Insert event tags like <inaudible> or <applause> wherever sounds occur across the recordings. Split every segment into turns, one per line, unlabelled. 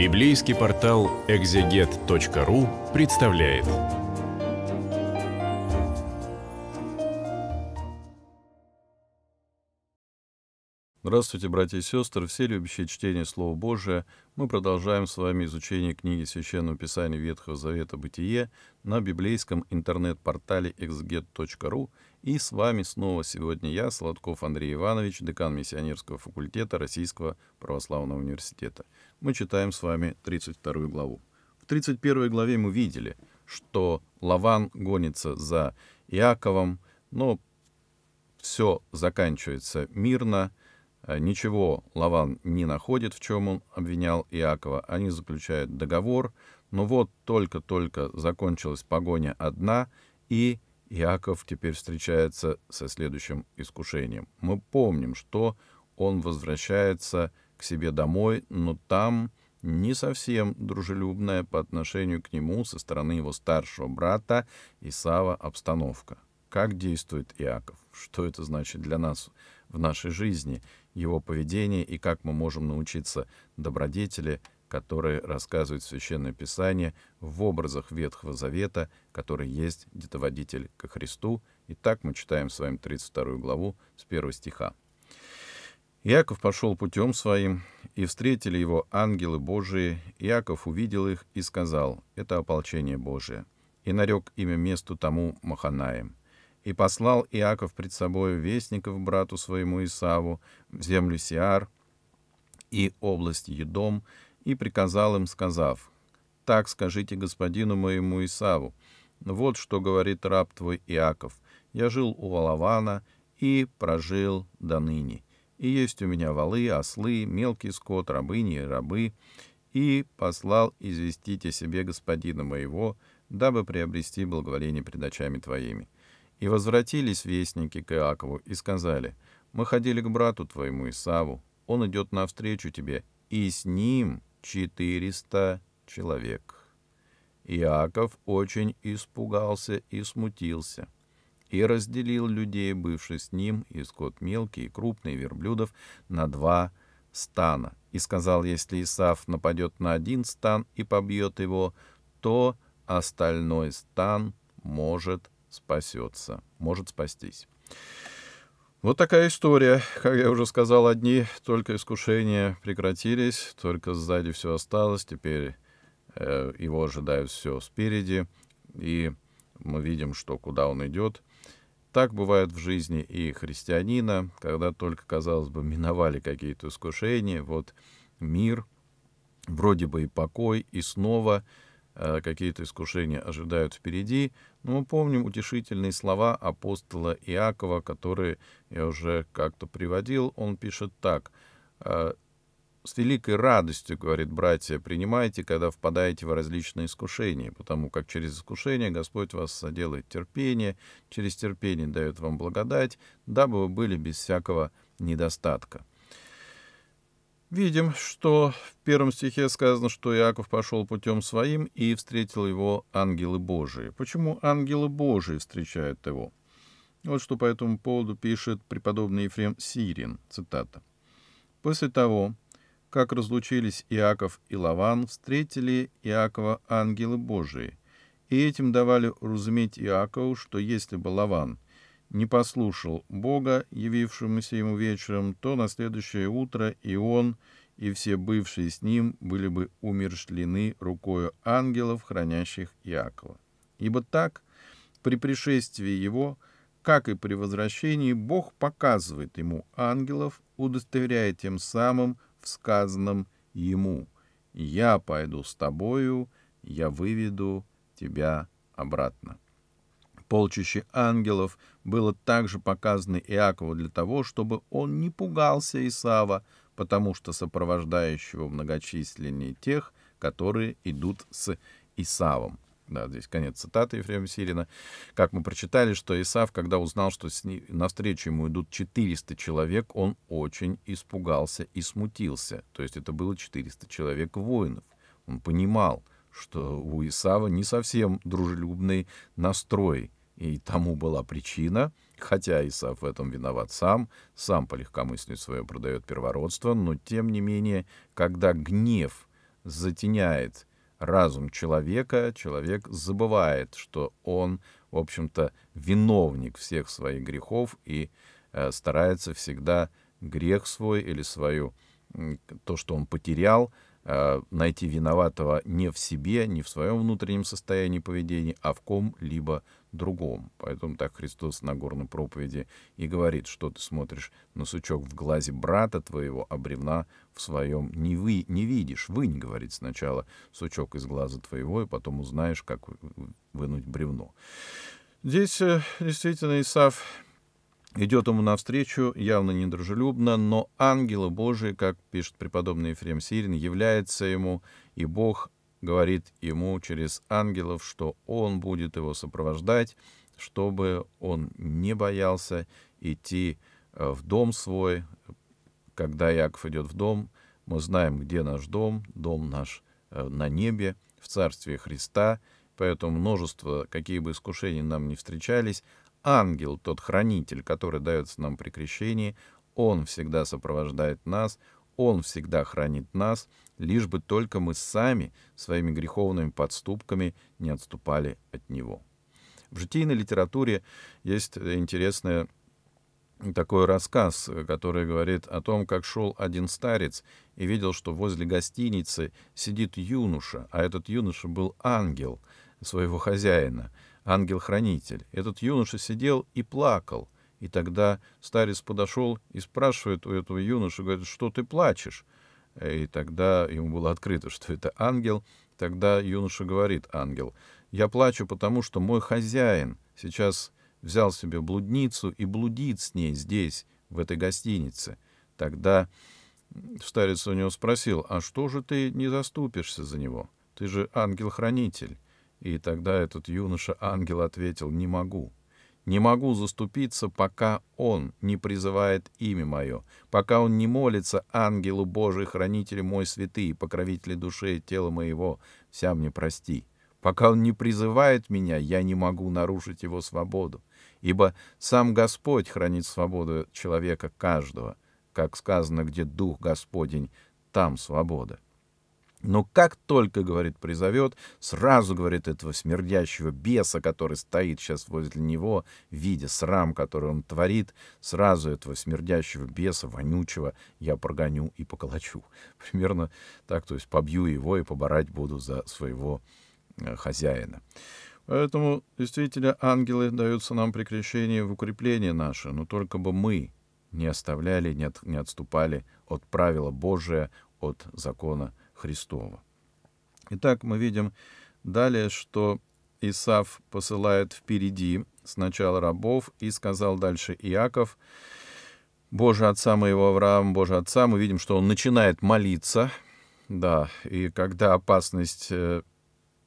Библейский портал экзегет.ру представляет. Здравствуйте, братья и сестры, все любящие чтение Слова Божия. Мы продолжаем с вами изучение книги Священного Писания Ветхого Завета «Бытие» на библейском интернет-портале exget.ru и с вами снова сегодня я, Сладков Андрей Иванович, декан Миссионерского факультета Российского Православного Университета. Мы читаем с вами 32 главу. В 31 главе мы видели, что Лаван гонится за Иаковом, но все заканчивается мирно, а ничего Лаван не находит, в чем он обвинял Иакова. Они заключают договор, но вот только-только закончилась погоня одна, и Иаков теперь встречается со следующим искушением. Мы помним, что он возвращается к себе домой, но там не совсем дружелюбная по отношению к нему со стороны его старшего брата Исава обстановка. Как действует Иаков? Что это значит для нас в нашей жизни, его поведение и как мы можем научиться добродетели – которые рассказывают Священное Писание в образах Ветхого Завета, который есть детоводитель ко Христу. И так мы читаем с вами 32 главу с 1 стиха. Иаков пошел путем своим, и встретили его ангелы Божии. Иаков увидел их и сказал, это ополчение Божие, и нарек имя месту тому Маханаем. И послал Иаков пред собою вестников брату своему Исаву в землю Сиар и область Едом, и приказал им, сказав, «Так скажите господину моему Исаву, вот что говорит раб твой Иаков, я жил у Валавана и прожил до ныне, и есть у меня валы, ослы, мелкий скот, рабыни и рабы, и послал известить о себе господина моего, дабы приобрести благоволение пред очами твоими». И возвратились вестники к Иакову и сказали, «Мы ходили к брату твоему Исаву, он идет навстречу тебе, и с ним 400 человек. Иаков очень испугался и смутился, и разделил людей, бывших с ним, и скот мелкий, и крупный, верблюдов, на два стана, и сказал, если Исаф нападет на один стан и побьет его, то остальной стан может спасется, может спастись. Вот такая история. Как я уже сказал, одни только искушения прекратились, только сзади все осталось, теперь э, его ожидают все спереди, и мы видим, что куда он идет. Так бывает в жизни и христианина, когда только, казалось бы, миновали какие-то искушения, вот мир, вроде бы и покой, и снова — Э, какие-то искушения ожидают впереди. Но мы помним утешительные слова апостола Иакова, которые я уже как-то приводил. Он пишет так. «Э, «С великой радостью, — говорит братья, — принимайте, когда впадаете в различные искушения, потому как через искушение Господь вас соделает терпение, через терпение дает вам благодать, дабы вы были без всякого недостатка». Видим, что в первом стихе сказано, что Иаков пошел путем своим и встретил его ангелы Божии. Почему ангелы Божии встречают его? Вот что по этому поводу пишет преподобный Ефрем Сирин, цитата. «После того, как разлучились Иаков и Лаван, встретили Иакова ангелы Божии, и этим давали разуметь Иакову, что если бы Лаван – не послушал Бога, явившемуся ему вечером, то на следующее утро и он, и все бывшие с ним были бы умершлены рукою ангелов, хранящих Иакова. Ибо так, при пришествии его, как и при возвращении, Бог показывает ему ангелов, удостоверяя тем самым в сказанном ему «Я пойду с тобою, я выведу тебя обратно». Полчище ангелов было также показано Иакову для того, чтобы он не пугался Исава, потому что сопровождающего многочисленнее тех, которые идут с Исавом. Да, здесь конец цитаты Ефрема Сирина. Как мы прочитали, что Исав, когда узнал, что с ним, навстречу ему идут 400 человек, он очень испугался и смутился. То есть это было 400 человек воинов. Он понимал, что у Исава не совсем дружелюбный настрой и тому была причина, хотя Исаф в этом виноват сам, сам по легкомыслию свое продает первородство, но тем не менее, когда гнев затеняет разум человека, человек забывает, что он, в общем-то, виновник всех своих грехов и э, старается всегда грех свой или свою, то, что он потерял, э, найти виноватого не в себе, не в своем внутреннем состоянии поведения, а в ком-либо другом. Поэтому так Христос на горной проповеди и говорит, что ты смотришь на сучок в глазе брата твоего, а бревна в своем не, вы, не видишь. Вынь, говорит сначала, сучок из глаза твоего, и потом узнаешь, как вынуть бревно. Здесь э, действительно Исаф идет ему навстречу, явно недружелюбно, но ангелы Божии, как пишет преподобный Ефрем Сирин, является ему, и Бог говорит ему через ангелов, что он будет его сопровождать, чтобы он не боялся идти э, в дом свой. Когда Яков идет в дом, мы знаем, где наш дом, дом наш э, на небе, в Царстве Христа, поэтому множество, какие бы искушения нам не встречались, ангел, тот хранитель, который дается нам при крещении, он всегда сопровождает нас, он всегда хранит нас, лишь бы только мы сами своими греховными подступками не отступали от него. В житийной литературе есть интересный такой рассказ, который говорит о том, как шел один старец и видел, что возле гостиницы сидит юноша, а этот юноша был ангел своего хозяина, ангел-хранитель. Этот юноша сидел и плакал, и тогда старец подошел и спрашивает у этого юноши, говорит, что ты плачешь? И тогда ему было открыто, что это ангел. Тогда юноша говорит ангел, «Я плачу, потому что мой хозяин сейчас взял себе блудницу и блудит с ней здесь, в этой гостинице». Тогда старец у него спросил, «А что же ты не заступишься за него? Ты же ангел-хранитель». И тогда этот юноша-ангел ответил, «Не могу». Не могу заступиться, пока Он не призывает имя мое, пока Он не молится ангелу Божий, хранителю мой святый, покровителю души и тела моего, вся мне прости. Пока Он не призывает меня, я не могу нарушить Его свободу, ибо сам Господь хранит свободу человека каждого, как сказано, где Дух Господень, там свобода. Но как только, говорит, призовет, сразу, говорит, этого смердящего беса, который стоит сейчас возле него, видя срам, который он творит, сразу этого смердящего беса, вонючего, я прогоню и поколочу. <laughs> Примерно так, то есть побью его и поборать буду за своего э, хозяина. Поэтому, действительно, ангелы даются нам при крещении в укрепление наше, но только бы мы не оставляли, не, от, не отступали от правила Божия, от закона Христова. Итак, мы видим далее, что Исав посылает впереди сначала рабов, и сказал дальше Иаков, «Боже Отца моего Авраам, Боже Отца». Мы видим, что он начинает молиться, да, и когда опасность э,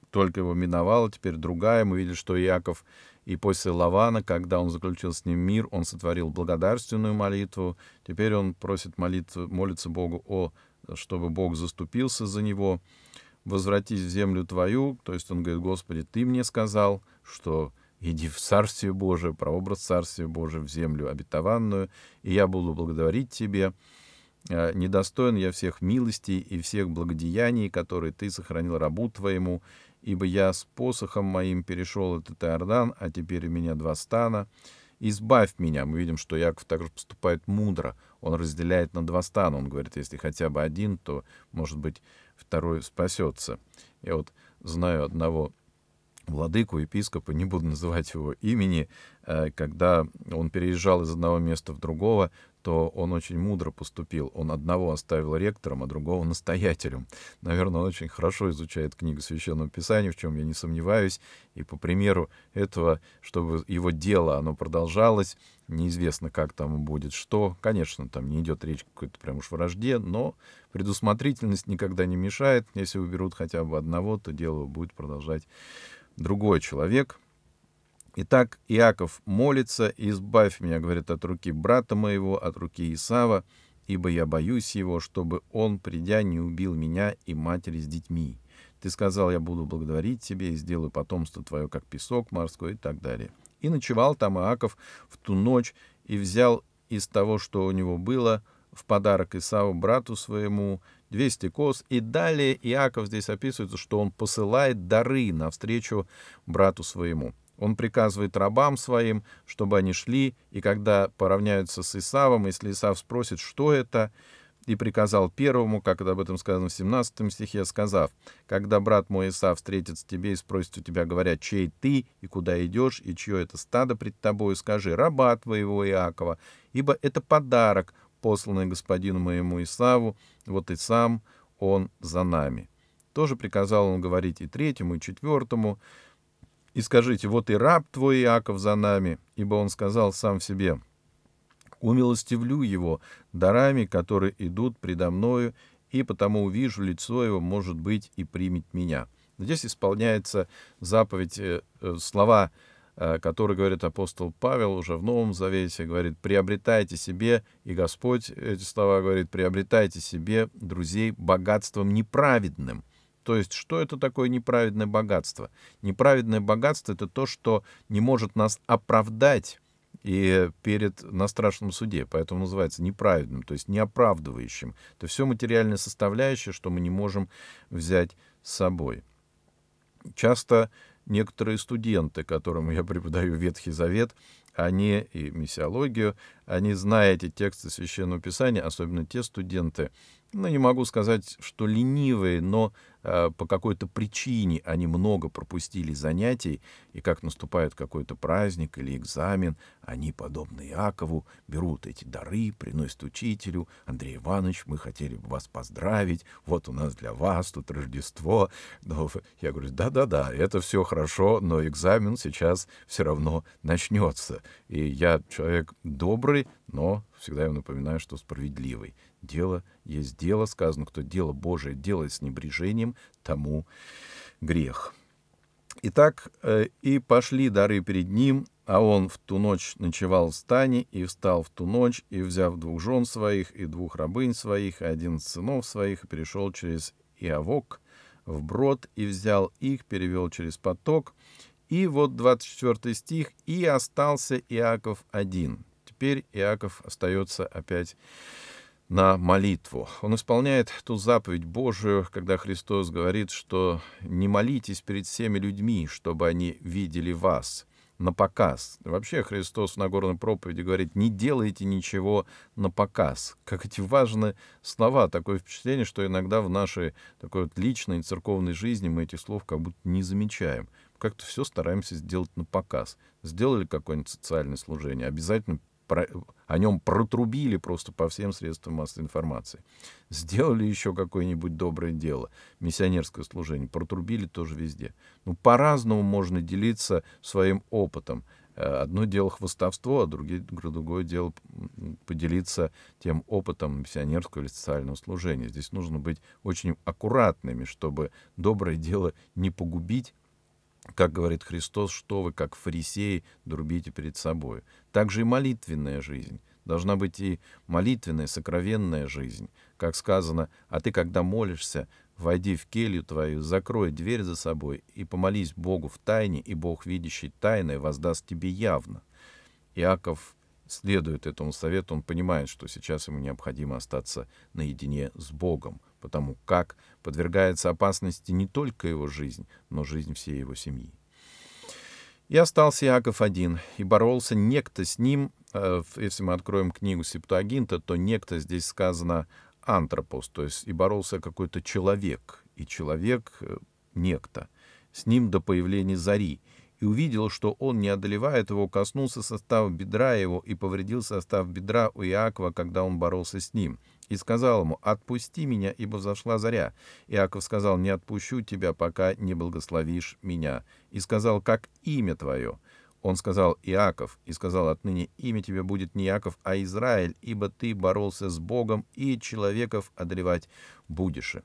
только его миновала, теперь другая. Мы видим, что Иаков и после Лавана, когда он заключил с ним мир, он сотворил благодарственную молитву. Теперь он просит молитву, молится Богу о чтобы Бог заступился за него. «Возвратись в землю твою», то есть он говорит, «Господи, ты мне сказал, что иди в Царствие Божие, прообраз Царствия Божия, в землю обетованную, и я буду благодарить тебе. Э, недостоин я всех милостей и всех благодеяний, которые ты сохранил рабу твоему, ибо я с посохом моим перешел этот Иордан, а теперь у меня два стана. Избавь меня». Мы видим, что Яков также поступает мудро он разделяет на два стана. Он говорит, если хотя бы один, то, может быть, второй спасется. Я вот знаю одного владыку, епископа, не буду называть его имени, Э, когда он переезжал из одного места в другого, то он очень мудро поступил. Он одного оставил ректором, а другого настоятелем. Наверное, он очень хорошо изучает книгу Священного Писания, в чем я не сомневаюсь. И по примеру этого, чтобы его дело, оно продолжалось, неизвестно, как там будет, что. Конечно, там не идет речь какой-то прям уж вражде, но предусмотрительность никогда не мешает. Если уберут хотя бы одного, то дело будет продолжать другой человек — Итак, Иаков молится, «Избавь меня, — говорит, — от руки брата моего, от руки Исава, ибо я боюсь его, чтобы он, придя, не убил меня и матери с детьми. Ты сказал, я буду благодарить тебе и сделаю потомство твое, как песок морской» и так далее. И ночевал там Иаков в ту ночь и взял из того, что у него было, в подарок Исаву, брату своему, 200 коз. И далее Иаков здесь описывается, что он посылает дары навстречу брату своему. Он приказывает рабам своим, чтобы они шли, и когда поравняются с Исавом, если Исав спросит, что это, и приказал первому, как это об этом сказано в 17 стихе, сказав, «Когда брат мой Исав встретится тебе и спросит у тебя, говоря, чей ты и куда идешь, и чье это стадо пред тобой, скажи, раба твоего Иакова, ибо это подарок, посланный господину моему Исаву, вот и сам он за нами». Тоже приказал он говорить и третьему, и четвертому, и скажите, вот и раб твой Иаков за нами, ибо он сказал сам в себе, умилостивлю его дарами, которые идут предо мною, и потому увижу лицо его, может быть, и примет меня». Здесь исполняется заповедь, э, э, слова, э, которые говорит апостол Павел уже в Новом Завете, говорит, «Приобретайте себе», и Господь эти слова говорит, «Приобретайте себе друзей богатством неправедным» То есть, что это такое неправедное богатство? Неправедное богатство — это то, что не может нас оправдать и э, перед на страшном суде, поэтому называется неправедным, то есть неоправдывающим. Это все материальная составляющая, что мы не можем взять с собой. Часто некоторые студенты, которым я преподаю Ветхий Завет, они и миссиологию, они, зная эти тексты Священного Писания, особенно те студенты, ну, не могу сказать, что ленивые, но Э, по какой-то причине они много пропустили занятий, и как наступает какой-то праздник или экзамен, они, подобно Иакову, берут эти дары, приносят учителю. Андрей Иванович, мы хотели бы вас поздравить, вот у нас для вас тут Рождество. Но я говорю, да-да-да, это все хорошо, но экзамен сейчас все равно начнется. И я человек добрый, но всегда я напоминаю, что справедливый. Дело есть дело, сказано, кто дело Божие делает с небрежением, тому грех. Итак, э, и пошли дары перед ним, а он в ту ночь ночевал в стане, и встал в ту ночь, и, взяв двух жен своих, и двух рабынь своих, и одиннадцать сынов своих, и перешел через Иовок в брод, и взял их, перевел через поток. И вот 24 стих, «И остался Иаков один». Теперь Иаков остается опять на молитву. Он исполняет ту заповедь Божию, когда Христос говорит, что не молитесь перед всеми людьми, чтобы они видели вас на показ. Вообще Христос в Нагорной проповеди говорит, не делайте ничего на показ. Как эти важные слова. Такое впечатление, что иногда в нашей такой вот личной церковной жизни мы этих слов как будто не замечаем. Как-то все стараемся сделать на показ. Сделали какое-нибудь социальное служение, обязательно про, о нем протрубили просто по всем средствам массовой информации. Сделали еще какое-нибудь доброе дело, миссионерское служение, протрубили тоже везде. Ну, по-разному можно делиться своим опытом. Э, одно дело хвостовство, а другие, другое дело поделиться тем опытом миссионерского или социального служения. Здесь нужно быть очень аккуратными, чтобы доброе дело не погубить, как говорит Христос, что вы, как фарисеи, друбите перед собой. Также и молитвенная жизнь. Должна быть и молитвенная, сокровенная жизнь. Как сказано, а ты, когда молишься, войди в келью твою, закрой дверь за собой и помолись Богу в тайне, и Бог, видящий тайное, воздаст тебе явно. Иаков следует этому совету, он понимает, что сейчас ему необходимо остаться наедине с Богом, потому как подвергается опасности не только его жизнь, но жизнь всей его семьи. И остался Иаков один, и боролся некто с ним, э, если мы откроем книгу Септуагинта, то некто здесь сказано антропос, то есть и боролся какой-то человек, и человек э, некто, с ним до появления зари и увидел, что он, не одолевает его, коснулся состава бедра его и повредил состав бедра у Иакова, когда он боролся с ним. И сказал ему, «Отпусти меня, ибо взошла заря». Иаков сказал, «Не отпущу тебя, пока не благословишь меня». И сказал, «Как имя твое?» Он сказал Иаков, и сказал, отныне имя тебе будет не Иаков, а Израиль, ибо ты боролся с Богом, и человеков одолевать будешь.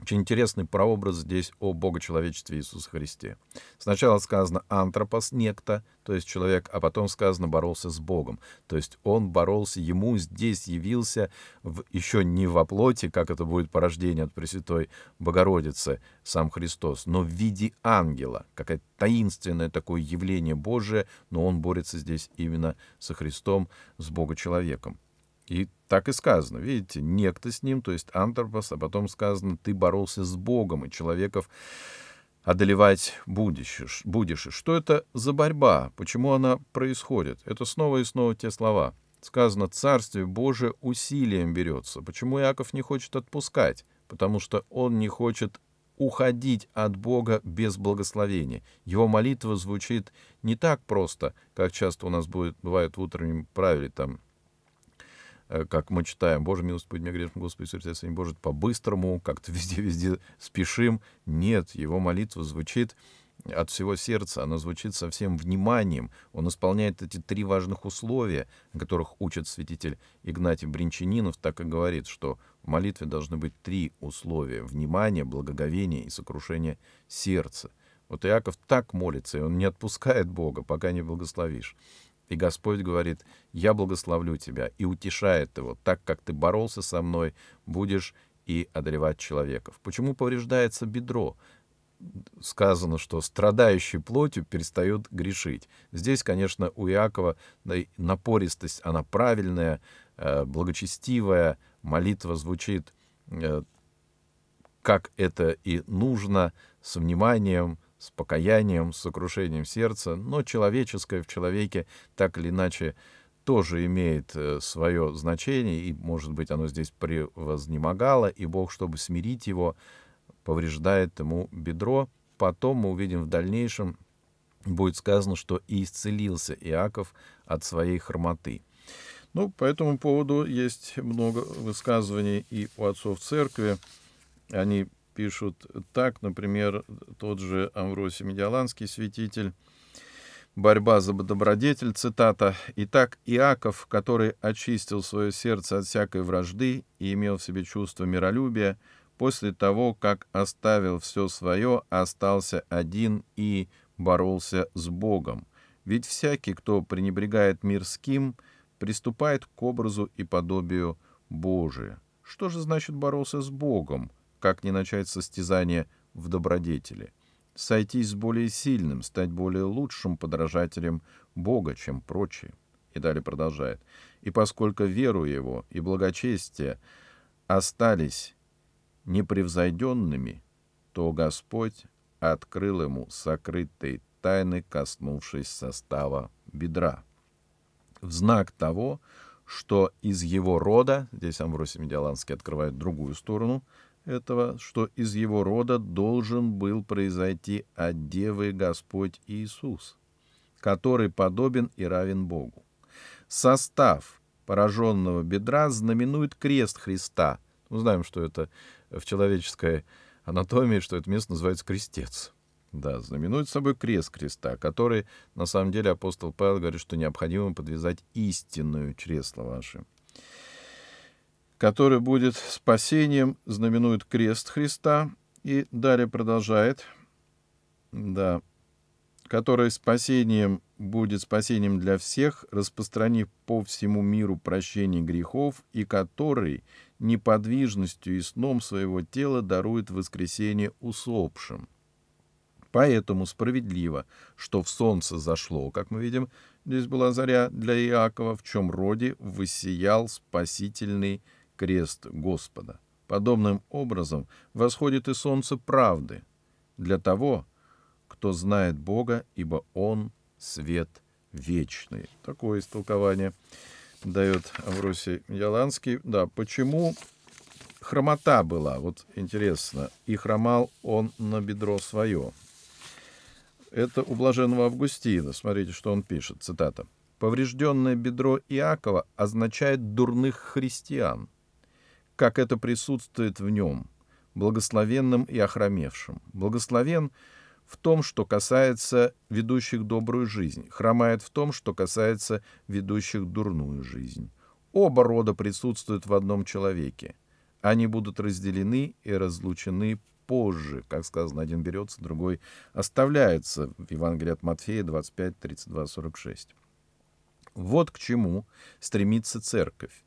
Очень интересный прообраз здесь о Богочеловечестве Иисуса Христе. Сначала сказано «антропос» — некто, то есть человек, а потом сказано «боролся с Богом». То есть он боролся, ему здесь явился в, еще не во плоти, как это будет порождение от Пресвятой Богородицы, сам Христос, но в виде ангела, какое таинственное такое явление Божие, но он борется здесь именно со Христом, с Богочеловеком. И так и сказано, видите, некто с ним, то есть антропос, а потом сказано, ты боролся с Богом, и человеков одолевать будешь. будешь. Что это за борьба? Почему она происходит? Это снова и снова те слова. Сказано, Царствие Божие усилием берется. Почему Иаков не хочет отпускать? Потому что он не хочет уходить от Бога без благословения. Его молитва звучит не так просто, как часто у нас будет, бывает в утреннем правиле, там, Э, как мы читаем, «Боже, милость будь мне грешным, Господи, сердце не Боже, по-быстрому, как-то везде-везде спешим». Нет, его молитва звучит от всего сердца, она звучит со всем вниманием. Он исполняет эти три важных условия, которых учит святитель Игнатий Бринчанинов, так и говорит, что в молитве должны быть три условия — внимание, благоговение и сокрушение сердца. Вот Иаков так молится, и он не отпускает Бога, пока не благословишь. И Господь говорит, я благословлю тебя и утешает его, так как ты боролся со мной, будешь и одолевать человеков. Почему повреждается бедро? Сказано, что страдающий плотью перестает грешить. Здесь, конечно, у Иакова напористость, она правильная, э, благочестивая, молитва звучит, э, как это и нужно, с вниманием, с покаянием, с сокрушением сердца, но человеческое в человеке так или иначе тоже имеет э, свое значение, и, может быть, оно здесь превознемогало, и Бог, чтобы смирить его, повреждает ему бедро. Потом мы увидим в дальнейшем, будет сказано, что и исцелился Иаков от своей хромоты. Ну, по этому поводу есть много высказываний и у отцов церкви. Они пишут так, например, тот же Амвросий Медиаланский святитель, борьба за добродетель, цитата, «Итак, Иаков, который очистил свое сердце от всякой вражды и имел в себе чувство миролюбия, после того, как оставил все свое, остался один и боролся с Богом. Ведь всякий, кто пренебрегает мирским, приступает к образу и подобию Божию». Что же значит боролся с Богом? как не начать состязание в добродетели, сойтись с более сильным, стать более лучшим подражателем Бога, чем прочие. И далее продолжает. И поскольку веру его и благочестие остались непревзойденными, то Господь открыл ему сокрытые тайны, коснувшись состава бедра. В знак того, что из его рода, здесь Амвросий Медиаланский открывает другую сторону этого, что из его рода должен был произойти от Девы Господь Иисус, который подобен и равен Богу. Состав пораженного бедра знаменует крест Христа. Мы знаем, что это в человеческой анатомии, что это место называется крестец. Да, знаменует собой крест креста, который, на самом деле, апостол Павел говорит, что необходимо подвязать истинную чресло ваше который будет спасением, знаменует крест Христа. И далее продолжает, да, который спасением будет спасением для всех, распространив по всему миру прощение грехов, и который неподвижностью и сном своего тела дарует воскресение усопшим. Поэтому справедливо, что в солнце зашло, как мы видим, здесь была заря для Иакова, в чем роде высиял спасительный крест Господа. Подобным образом восходит и солнце правды для того, кто знает Бога, ибо Он — свет вечный. Такое истолкование дает Авросий Яланский. Да, почему хромота была? Вот интересно. И хромал он на бедро свое. Это у блаженного Августина. Смотрите, что он пишет. Цитата. «Поврежденное бедро Иакова означает дурных христиан, как это присутствует в нем, благословенным и охромевшим. Благословен в том, что касается ведущих добрую жизнь, хромает в том, что касается ведущих дурную жизнь. Оба рода присутствуют в одном человеке. Они будут разделены и разлучены позже, как сказано, один берется, другой оставляется в Евангелии от Матфея 25, 32, 46. Вот к чему стремится церковь.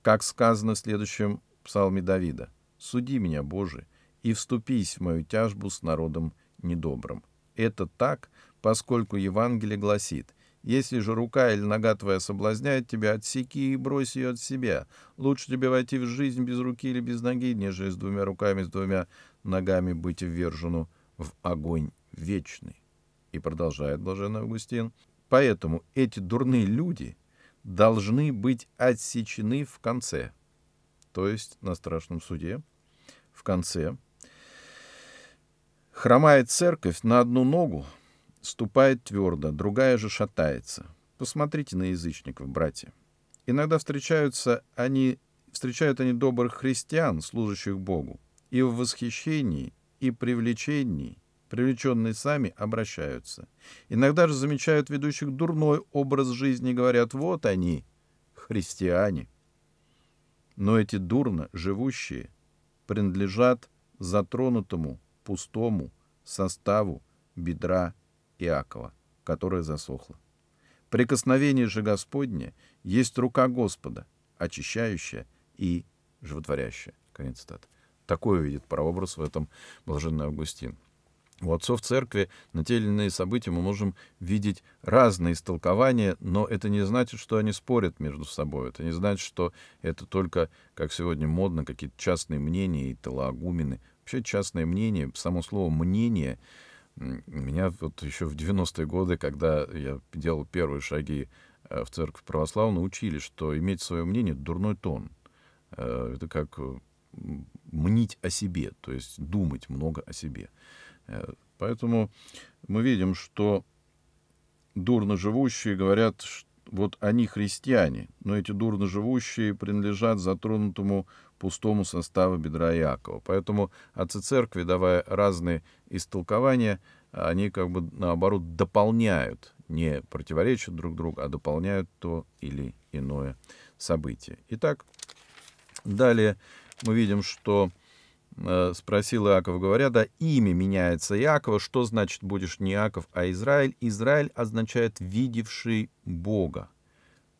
Как сказано в следующем псалме Давида. «Суди меня, Боже, и вступись в мою тяжбу с народом недобрым». Это так, поскольку Евангелие гласит, «Если же рука или нога твоя соблазняет тебя, отсеки и брось ее от себя. Лучше тебе войти в жизнь без руки или без ноги, нежели с двумя руками, с двумя ногами быть ввержену в огонь вечный». И продолжает блаженный Августин, «Поэтому эти дурные люди должны быть отсечены в конце» то есть на страшном суде, в конце. Хромает церковь на одну ногу, ступает твердо, другая же шатается. Посмотрите на язычников, братья. Иногда встречаются они, встречают они добрых христиан, служащих Богу, и в восхищении, и привлечении, привлеченные сами, обращаются. Иногда же замечают ведущих дурной образ жизни и говорят, вот они, христиане но эти дурно живущие принадлежат затронутому пустому составу бедра Иакова, которое засохло. Прикосновение же Господне есть рука Господа, очищающая и животворящая. Конец цитаты. Такое видит прообраз в этом блаженный Августин. У отцов церкви на те или иные события мы можем видеть разные истолкования, но это не значит, что они спорят между собой. Это не значит, что это только, как сегодня модно, какие-то частные мнения и талаагумены. Вообще частное мнение, само слово «мнение», меня вот еще в 90-е годы, когда я делал первые шаги э, в церковь православную, учили, что иметь свое мнение — дурной тон. Э, это как э, мнить о себе, то есть думать много о себе. Поэтому мы видим, что дурно живущие говорят, что вот они христиане, но эти дурно живущие принадлежат затронутому пустому составу бедра Иакова. Поэтому отцы церкви, давая разные истолкования, они как бы наоборот дополняют, не противоречат друг другу, а дополняют то или иное событие. Итак, далее мы видим, что Э, — спросил Иаков, говоря, да, имя меняется Иакова, что значит будешь не Иаков, а Израиль? Израиль означает «видевший Бога»,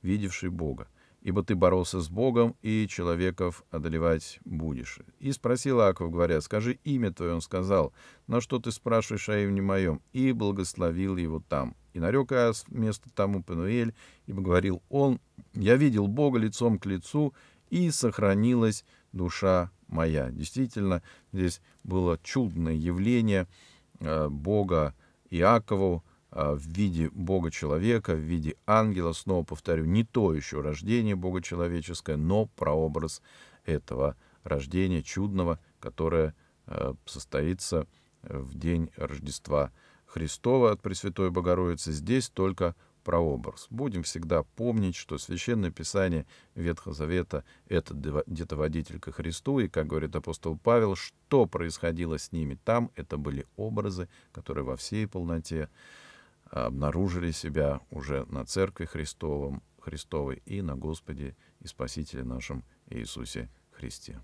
«видевший Бога, ибо ты боролся с Богом, и человеков одолевать будешь». И спросил Иаков, говоря, скажи имя твое, он сказал, на что ты спрашиваешь о имени моем, и благословил его там. И нарек Иас вместо тому Пануэль, ибо говорил он, я видел Бога лицом к лицу, и сохранилась душа моя. Действительно, здесь было чудное явление э, Бога Иакову э, в виде Бога человека, в виде ангела. Снова повторю, не то еще рождение Бога человеческое, но прообраз этого рождения чудного, которое э, состоится в день Рождества Христова от Пресвятой Богородицы. Здесь только прообраз. Будем всегда помнить, что Священное Писание Ветхого Завета — это детоводитель ко Христу, и, как говорит апостол Павел, что происходило с ними там, это были образы, которые во всей полноте обнаружили себя уже на Церкви Христовом, Христовой и на Господе и Спасителе нашем Иисусе Христе.